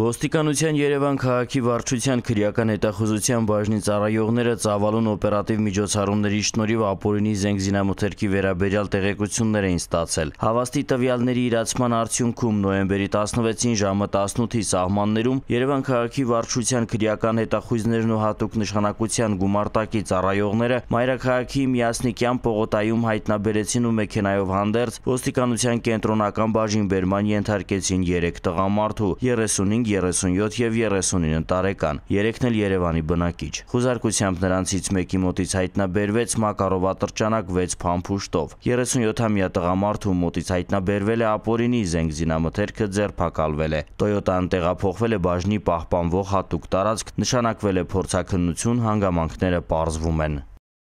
Ոստիկանության Երևան քաղաքի վարչության քրեական հետախուզության բաժնի ծառայողները ծավալուն օպերատիվ միջոցառումների շնորհիվ ապօրինի զենգզինամթերքի վերաբերյալ տեղեկություններ էին ստացել։ Հավաստի տվյալների իրացման արդյունքում նոյեմբերի 16-ին ժամը 18-ի սահմաններում Երևան քաղաքի վարչության քրեական հետախույզներն ու հատուկ նշանակության գումարտակի ծառայողները Մայրաքաղաքի Միասնիկյան պողոտայում հայտնաբերեցին ու մեքենայով հանդերձ ոստիկանության կենտրոնական բաժին բերման ենթարկեցին 3 տղամարդու 35 35, 37 եւ 39 տարեկան, երեքն էլ Երևանի բնակիչ։ Խուզարկությամբ նրանցից մեկի մոտից հայտնաբերվեց Մակարով ատրճանակ 6 փամփուշտով։ 37-ամյա տղամարդու մոտից հայտնաբերվել է ապօրինի զենք զինամթերքը ձերբակալվել է։ Toyota-ն տեղափոխվել է բաժնի պահպանվող հատուկ տարածք, նշանակվել է փորձակնություն, հանգամանքները պարզվում են։